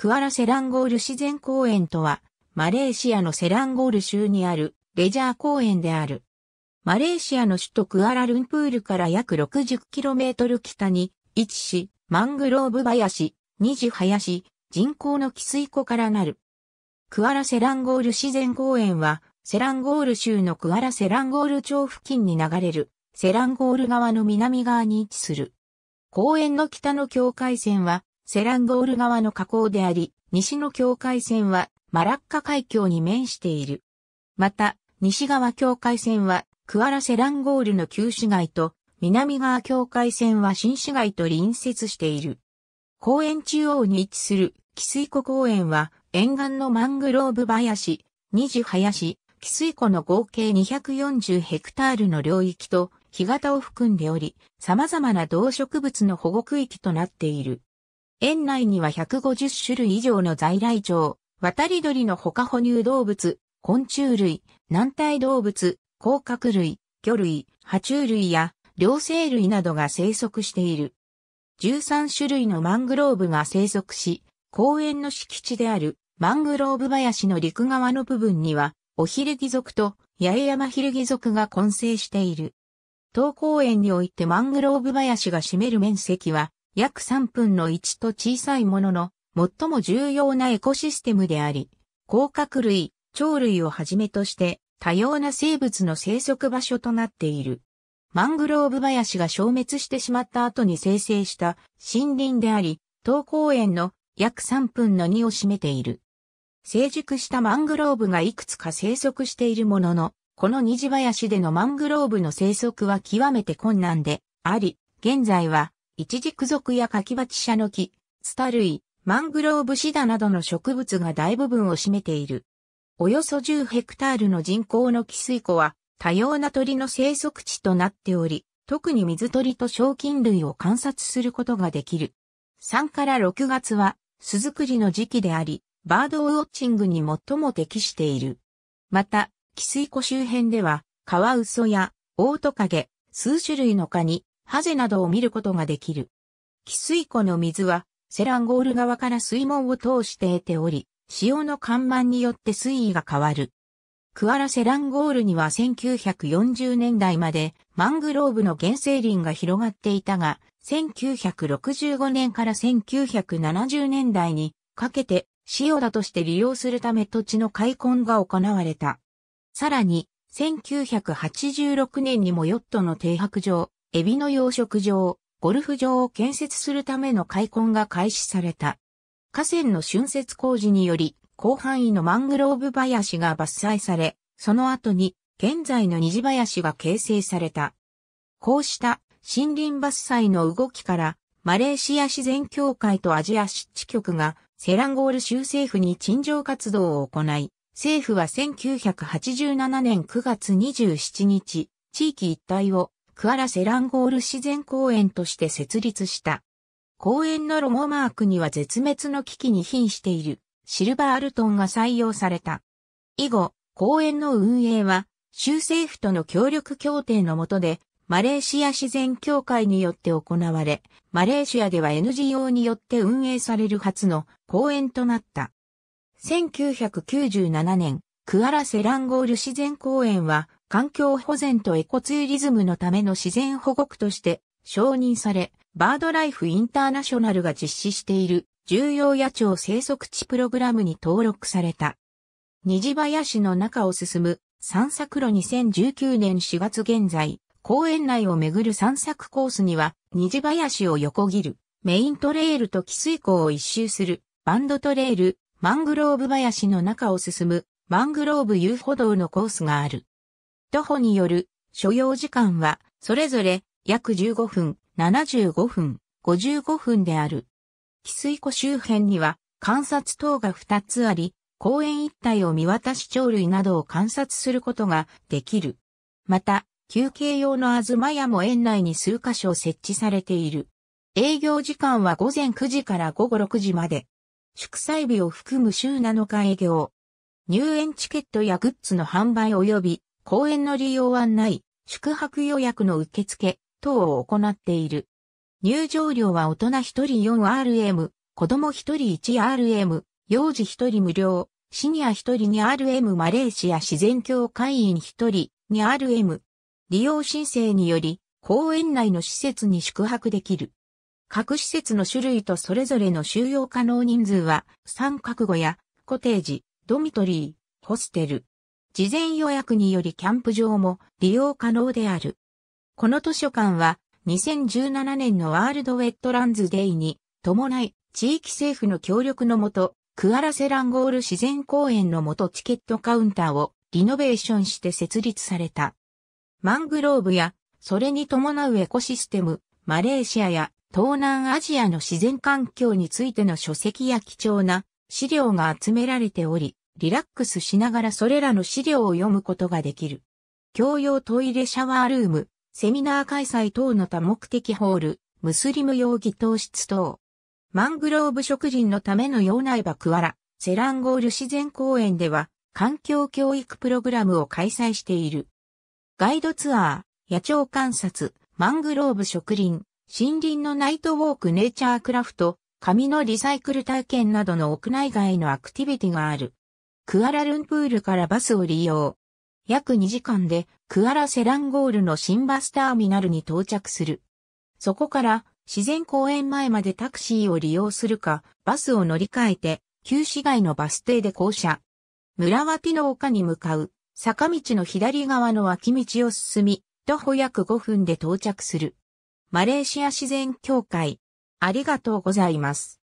クアラセランゴール自然公園とは、マレーシアのセランゴール州にあるレジャー公園である。マレーシアの首都クアラルンプールから約 60km 北に位置し、マングローブ林、二次林、人工の汽水湖からなる。クアラセランゴール自然公園は、セランゴール州のクアラセランゴール町付近に流れる、セランゴール川の南側に位置する。公園の北の境界線は、セランゴール側の河口であり、西の境界線はマラッカ海峡に面している。また、西側境界線はクアラセランゴールの旧市街と、南側境界線は新市街と隣接している。公園中央に位置する、汽水湖公園は、沿岸のマングローブ林、二次林、汽水湖の合計240ヘクタールの領域と、干潟を含んでおり、様々な動植物の保護区域となっている。園内には150種類以上の在来鳥、渡り鳥の他哺乳動物、昆虫類、軟体動物、甲殻類、魚類、爬虫類や両生類などが生息している。13種類のマングローブが生息し、公園の敷地であるマングローブ林の陸側の部分には、オヒルギ族と八重山ヒルギ族が混成している。当公園においてマングローブ林が占める面積は約3分の1と小さいものの、最も重要なエコシステムであり、甲殻類、鳥類をはじめとして多様な生物の生息場所となっている。マングローブ林が消滅してしまった後に生成した森林であり、東公園の約3分の2を占めている。成熟したマングローブがいくつか生息しているものの、この虹林でのマングローブの生息は極めて困難であり、現在は一軸属や柿鉢シャの木、スタ類、マングローブシダなどの植物が大部分を占めている。およそ10ヘクタールの人口の寄水湖は多様な鳥の生息地となっており、特に水鳥と賞金類を観察することができる。3から6月は巣作りの時期であり、バードウォッチングに最も適している。また、寄水湖周辺では、カワウソやオオトカゲ、数種類のカニ、ハゼなどを見ることができる。汽水湖の水は、セランゴール側から水門を通して得ており、潮の看板によって水位が変わる。クアラセランゴールには1940年代までマングローブの原生林が広がっていたが、1965年から1970年代にかけて潮田として利用するため土地の開墾が行われた。さらに、1986年にもヨットの停泊場、エビの養殖場、ゴルフ場を建設するための開墾が開始された。河川の浚渫工事により、広範囲のマングローブ林が伐採され、その後に現在の虹林が形成された。こうした森林伐採の動きから、マレーシア自然協会とアジア湿地局がセランゴール州政府に陳情活動を行い、政府は1987年9月27日、地域一帯をクアラセランゴール自然公園として設立した。公園のロゴマークには絶滅の危機に瀕しているシルバーアルトンが採用された。以後、公園の運営は州政府との協力協定の下でマレーシア自然協会によって行われ、マレーシアでは NGO によって運営される初の公園となった。1997年、クアラセランゴール自然公園は環境保全とエコツーリズムのための自然保護区として承認され、バードライフインターナショナルが実施している重要野鳥生息地プログラムに登録された。虹林の中を進む散策路2019年4月現在、公園内をめぐる散策コースには、虹林を横切るメイントレールと汽水口を一周するバンドトレール、マングローブ林の中を進むマングローブ遊歩道のコースがある。徒歩による所要時間は、それぞれ約15分、75分、55分である。汽水湖周辺には観察塔が2つあり、公園一帯を見渡し鳥類などを観察することができる。また、休憩用のあずま屋も園内に数箇所設置されている。営業時間は午前9時から午後6時まで。祝祭日を含む週7日営業。入園チケットやグッズの販売及び公園の利用案内、宿泊予約の受付等を行っている。入場料は大人1人 4RM、子供1人 1RM、幼児1人無料、シニア1人 2RM マレーシア自然協会員1人 2RM。利用申請により、公園内の施設に宿泊できる。各施設の種類とそれぞれの収容可能人数は、三角小屋、コテージ、ドミトリー、ホステル、事前予約によりキャンプ場も利用可能である。この図書館は2017年のワールドウェットランズデイに伴い地域政府の協力のもとクアラセランゴール自然公園のもとチケットカウンターをリノベーションして設立された。マングローブやそれに伴うエコシステム、マレーシアや東南アジアの自然環境についての書籍や貴重な資料が集められており、リラックスしながらそれらの資料を読むことができる。共用トイレシャワールーム、セミナー開催等の多目的ホール、ムスリム用技糖室等。マングローブ植林のための用内場クワラ、セランゴール自然公園では、環境教育プログラムを開催している。ガイドツアー、野鳥観察、マングローブ植林、森林のナイトウォークネイチャークラフト、紙のリサイクル体験などの屋内外のアクティビティがある。クアラルンプールからバスを利用。約2時間でクアラセランゴールの新バスターミナルに到着する。そこから自然公園前までタクシーを利用するか、バスを乗り換えて、旧市街のバス停で降車。村脇の丘に向かう、坂道の左側の脇道を進み、徒歩約5分で到着する。マレーシア自然協会。ありがとうございます。